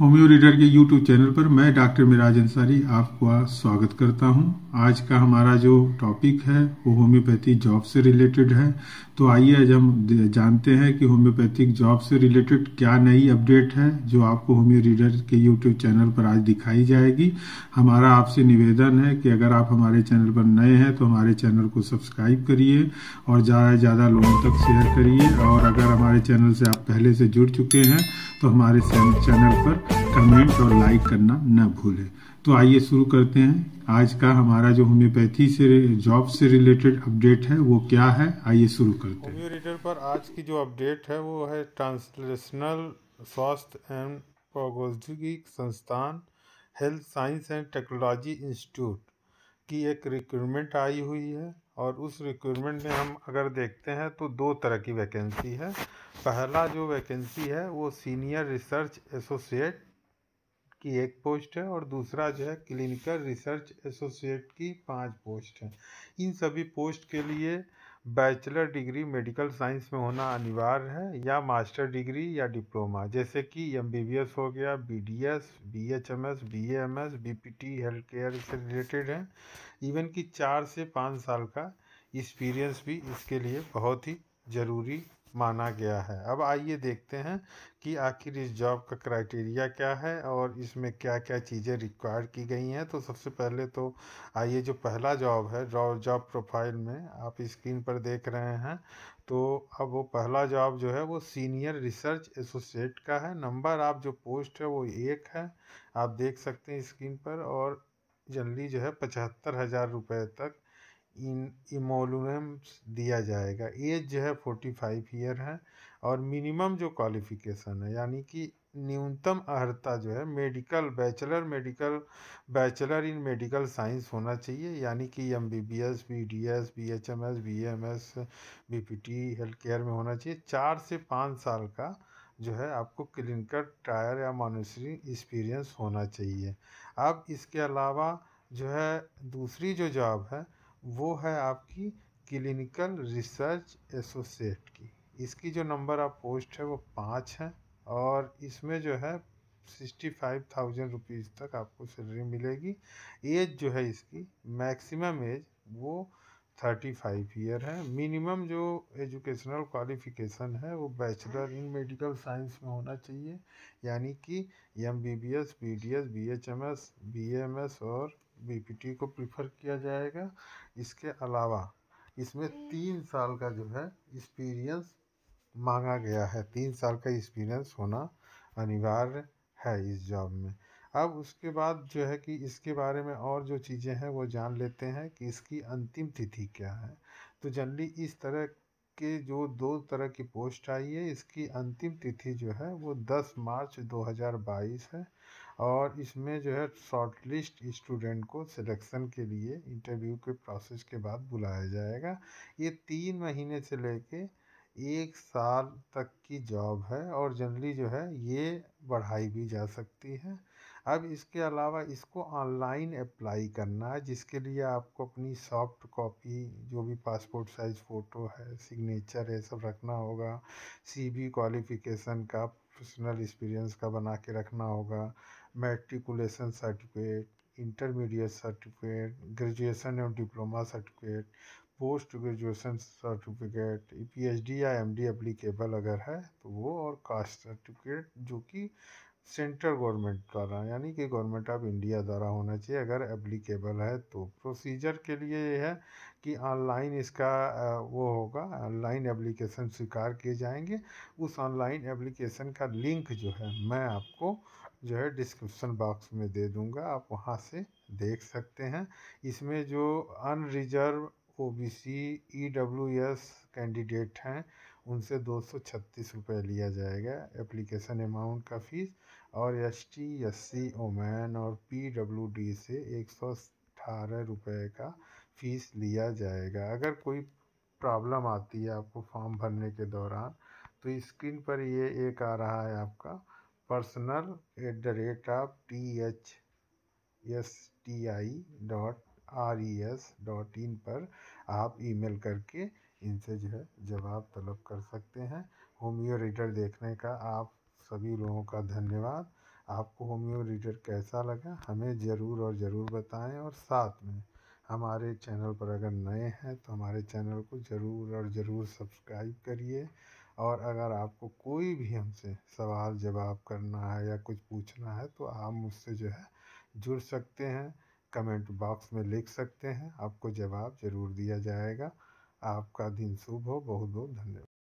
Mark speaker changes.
Speaker 1: homeo Reader के YouTube channel पर मैं डॉक्टर मिराज अंसारी आपका स्वागत करता हूं आज का हमारा जो टॉपिक है वो होम्योपैथी जॉब से रिलेटेड है तो आइए आज हम जानते हैं कि होम्योपैथिक जॉब से रिलेटेड क्या नई अपडेट है जो आपको होम्यो रीडर के यूट्यूब चैनल पर आज दिखाई जाएगी हमारा आपसे निवेदन है कि अगर आप हमारे चैनल पर नए हैं तो हमारे चैनल को सब्सक्राइब करिए और ज़्यादा से ज़्यादा लोगों तक शेयर करिए और अगर हमारे चैनल से आप पहले से जुड़ चुके हैं तो हमारे चैनल पर कमेंट और लाइक करना न भूलें तो आइए शुरू करते हैं आज का हमारा जो होम्योपैथी से जॉब से रिलेटेड अपडेट है वो क्या है आइए शुरू करते हैं होम्योरेटर
Speaker 2: पर आज की जो अपडेट है वो है ट्रांसलेशनल स्वास्थ्य एंड प्रौद्योगिक संस्थान health science and technology institute की एक रिक्रूटमेंट आई हुई है और उस रिक्रूटमेंट में हम अगर देखते हैं तो दो तरह की वैकेंसी है पहला जो वैकेंसी है वो सीनियर रिसर्च एसोसिएट की एक पोस्ट है और दूसरा जो है क्लिनिकल रिसर्च एसोसिएट की पाँच पोस्ट हैं इन सभी पोस्ट के लिए बैचलर डिग्री मेडिकल साइंस में होना अनिवार्य है या मास्टर डिग्री या डिप्लोमा जैसे कि एम हो गया B D S B H M S B M S B P T health care से रिलेटेड है इवन कि चार से पाँच साल का एक्सपीरियंस भी इसके लिए बहुत ही ज़रूरी माना गया है अब आइए देखते हैं कि आखिर इस जॉब का क्राइटेरिया क्या है और इसमें क्या क्या चीज़ें रिक्वायर्ड की गई हैं तो सबसे पहले तो आइए जो पहला जॉब है जॉब प्रोफाइल में आप स्क्रीन पर देख रहे हैं तो अब वो पहला जॉब जो है वो सीनियर रिसर्च एसोसिएट का है नंबर आप जो पोस्ट है वो एक है आप देख सकते हैं स्क्रीन पर और जनरली जो है पचहत्तर हज़ार रुपये तक इन इमोलुम्स दिया जाएगा एज जो है फोर्टी फाइव ईयर है और मिनिमम जो क्वालिफिकेशन है यानी कि न्यूनतम अर्हता जो है medical bachelor medical bachelor in medical science होना चाहिए यानी कि M B B S B D S B H M S B M S B P T health care में होना चाहिए चार से पाँच साल का जो है आपको क्लिनिकल ट्रायल या मॉनिटरिंग एक्सपीरियंस होना चाहिए अब इसके अलावा जो है दूसरी जो जॉब है वो है आपकी क्लिनिकल रिसर्च एसोसिएट की इसकी जो नंबर ऑफ पोस्ट है वो पाँच है और इसमें जो है सिक्सटी फाइव थाउजेंड रुपीज़ तक आपको सैलरी मिलेगी एज जो है इसकी मैक्सिमम एज वो थर्टी फाइव ईयर है मिनिमम जो एजुकेशनल क्वालिफिकेशन है वो बैचलर इन मेडिकल साइंस में होना चाहिए यानी कि M B B S B D S B H M S B M S और बीपीटी को प्रीफर किया जाएगा इसके अलावा इसमें तीन साल का जो है एक्सपीरियंस मांगा गया है तीन साल का एक्सपीरियंस होना अनिवार्य है इस जॉब में अब उसके बाद जो है कि इसके बारे में और जो चीज़ें हैं वो जान लेते हैं कि इसकी अंतिम तिथि क्या है तो जनरली इस तरह के जो दो तरह की पोस्ट आई है इसकी अंतिम तिथि जो है वो 10 मार्च 2022 है और इसमें जो है शॉर्ट लिस्ट स्टूडेंट को सिलेक्शन के लिए इंटरव्यू के प्रोसेस के बाद बुलाया जाएगा ये तीन महीने से लेके एक साल तक की जॉब है और जनरली जो है ये बढ़ाई भी जा सकती है अब इसके अलावा इसको ऑनलाइन अप्लाई करना है जिसके लिए आपको अपनी सॉफ्ट कॉपी जो भी पासपोर्ट साइज़ फ़ोटो है सिग्नेचर है सब रखना होगा सीबी क्वालिफ़िकेशन का प्रोफेशनल एक्सपीरियंस का बना के रखना होगा matriculation certificate intermediate certificate graduation एवं diploma certificate post graduation certificate P H D या एम डी एप्लीकेबल अगर है तो वो और कास्ट सर्टिफिकेट जो कि सेंट्रल गवर्नमेंट द्वारा यानी कि गवर्नमेंट ऑफ इंडिया द्वारा होना चाहिए अगर एप्लीकेबल है तो प्रोसीजर के लिए ये है कि ऑनलाइन इसका वो होगा ऑनलाइन एप्लीकेशन स्वीकार किए जाएंगे उस ऑनलाइन एप्लीकेशन का लिंक जो है मैं आपको जो है डिस्क्रिप्शन बॉक्स में दे दूंगा आप वहाँ से देख सकते हैं इसमें जो unreserved O B C E W S candidate हैं उनसे दो सौ छत्तीस रुपये लिया जाएगा एप्लीकेशन अमाउंट का फ़ीस और S T S C woman और पी डब्ल्यू डी से एक सौ अठारह रुपये का फ़ीस लिया जाएगा अगर कोई प्रॉब्लम आती है आपको फॉर्म भरने के दौरान तो स्क्रीन पर ये एक आ रहा है आपका personal at the rate of T H S T I dot R E S dot in पर आप ईमेल करके इनसे जो है जवाब तलब कर सकते हैं होमियो रीडर देखने का आप सभी लोगों का धन्यवाद आपको होमियो रीडर कैसा लगा हमें ज़रूर और ज़रूर बताएं और साथ में हमारे चैनल पर अगर नए हैं तो हमारे चैनल को ज़रूर और ज़रूर सब्सक्राइब करिए और अगर आपको कोई भी हमसे सवाल जवाब करना है या कुछ पूछना है तो आप मुझसे जो है जुड़ सकते हैं कमेंट बॉक्स में लिख सकते हैं आपको
Speaker 1: जवाब ज़रूर दिया जाएगा आपका दिन शुभ हो बहुत बहुत धन्यवाद